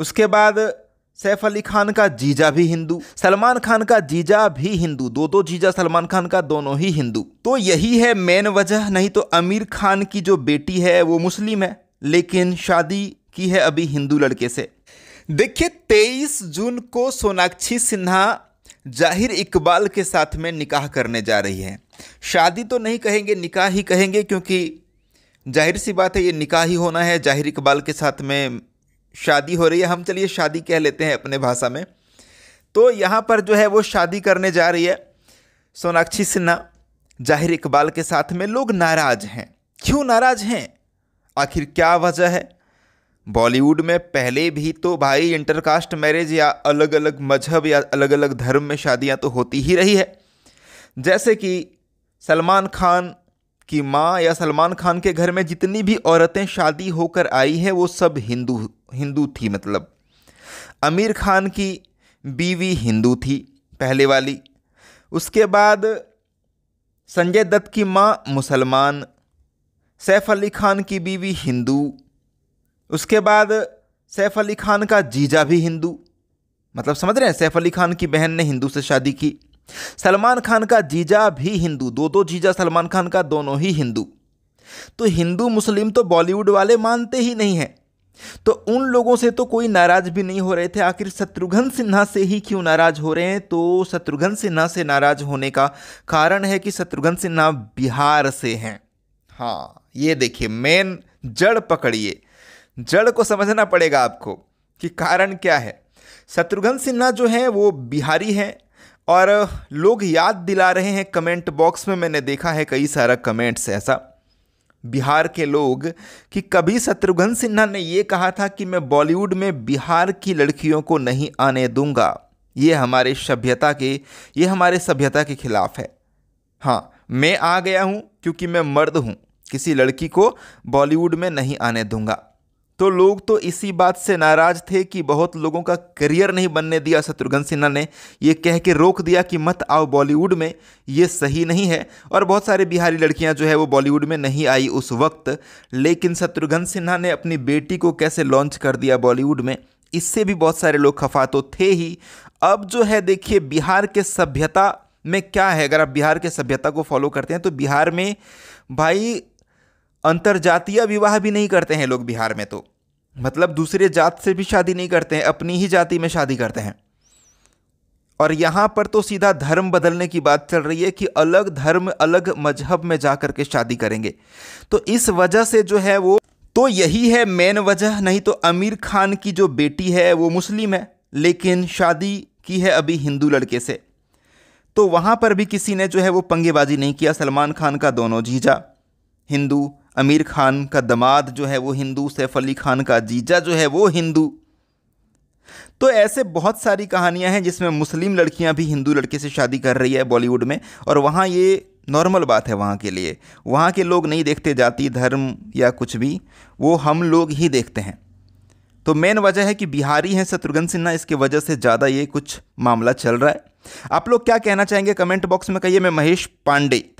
उसके बाद सैफ अली खान का जीजा भी हिंदू सलमान खान का जीजा भी हिंदू दो दो जीजा सलमान खान का दोनों ही हिंदू तो यही है मेन वजह नहीं तो अमीर खान की जो बेटी है वो मुस्लिम है लेकिन शादी की है अभी हिंदू लड़के से देखिए तेईस जून को सोनाक्षी सिन्हा जाहिर इकबाल के साथ में निकाह करने जा रही है शादी तो नहीं कहेंगे निकाह ही कहेंगे क्योंकि जाहिर सी बात है ये निकाह ही होना है जाहिर इकबाल के साथ में शादी हो रही है हम चलिए शादी कह लेते हैं अपने भाषा में तो यहाँ पर जो है वो शादी करने जा रही है सोनाक्षी सिन्हा जाहिर इकबाल के साथ में लोग नाराज़ हैं क्यों नाराज़ हैं आखिर क्या वजह है बॉलीवुड में पहले भी तो भाई इंटरकास्ट मैरिज या अलग अलग मजहब या अलग अलग धर्म में शादियां तो होती ही रही है जैसे कि सलमान खान की माँ या सलमान खान के घर में जितनी भी औरतें शादी होकर आई हैं वो सब हिंदू हिंदू थी मतलब आमिर खान की बीवी हिंदू थी पहले वाली उसके बाद संजय दत्त की माँ मुसलमान सैफ अली खान की बीवी हिंदू उसके बाद सैफ अली खान का जीजा भी हिंदू मतलब समझ रहे हैं सैफ अली खान की बहन ने हिंदू से शादी की सलमान खान का जीजा भी हिंदू दो दो जीजा सलमान खान का दोनों ही हिंदू तो हिंदू मुस्लिम तो बॉलीवुड वाले मानते ही नहीं हैं तो उन लोगों से तो कोई नाराज भी नहीं हो रहे थे आखिर शत्रुघ्न सिन्हा से ही क्यों नाराज हो रहे हैं तो शत्रुघ्न सिन्हा से नाराज होने का कारण है कि शत्रुघ्न सिन्हा बिहार से हैं हाँ ये देखिए मेन जड़ पकड़िए जड़ को समझना पड़ेगा आपको कि कारण क्या है शत्रुघ्न सिन्हा जो हैं वो बिहारी हैं और लोग याद दिला रहे हैं कमेंट बॉक्स में मैंने देखा है कई सारा कमेंट्स ऐसा बिहार के लोग कि कभी शत्रुघ्न सिन्हा ने यह कहा था कि मैं बॉलीवुड में बिहार की लड़कियों को नहीं आने दूंगा ये हमारे सभ्यता के ये हमारे सभ्यता के खिलाफ है हाँ मैं आ गया हूँ क्योंकि मैं मर्द हूँ किसी लड़की को बॉलीवुड में नहीं आने दूंगा तो लोग तो इसी बात से नाराज थे कि बहुत लोगों का करियर नहीं बनने दिया शत्रुघ्न सिन्हा ने ये कह के रोक दिया कि मत आओ बॉलीवुड में ये सही नहीं है और बहुत सारे बिहारी लड़कियां जो है वो बॉलीवुड में नहीं आई उस वक्त लेकिन शत्रुघ्न सिन्हा ने अपनी बेटी को कैसे लॉन्च कर दिया बॉलीवुड में इससे भी बहुत सारे लोग खफा तो थे ही अब जो है देखिए बिहार के सभ्यता में क्या है अगर आप बिहार के सभ्यता को फॉलो करते हैं तो बिहार में भाई अंतर्जातीय विवाह भी नहीं करते हैं लोग बिहार में तो मतलब दूसरे जात से भी शादी नहीं करते हैं अपनी ही जाति में शादी करते हैं और यहाँ पर तो सीधा धर्म बदलने की बात चल रही है कि अलग धर्म अलग मजहब में जा कर के शादी करेंगे तो इस वजह से जो है वो तो यही है मेन वजह नहीं तो आमिर खान की जो बेटी है वो मुस्लिम है लेकिन शादी की है अभी हिंदू लड़के से तो वहाँ पर भी किसी ने जो है वो पंगेबाजी नहीं किया सलमान खान का दोनों जीजा हिंदू अमीर खान का दामाद जो है वो हिंदू सैफ अली खान का जीजा जो है वो हिंदू तो ऐसे बहुत सारी कहानियां हैं जिसमें मुस्लिम लड़कियां भी हिंदू लड़के से शादी कर रही है बॉलीवुड में और वहाँ ये नॉर्मल बात है वहाँ के लिए वहाँ के लोग नहीं देखते जाति धर्म या कुछ भी वो हम लोग ही देखते हैं तो मेन वजह है कि बिहारी हैं शत्रुघ्न सिन्हा इसके वजह से ज़्यादा ये कुछ मामला चल रहा है आप लोग क्या कहना चाहेंगे कमेंट बॉक्स में कहिए मैं महेश पांडे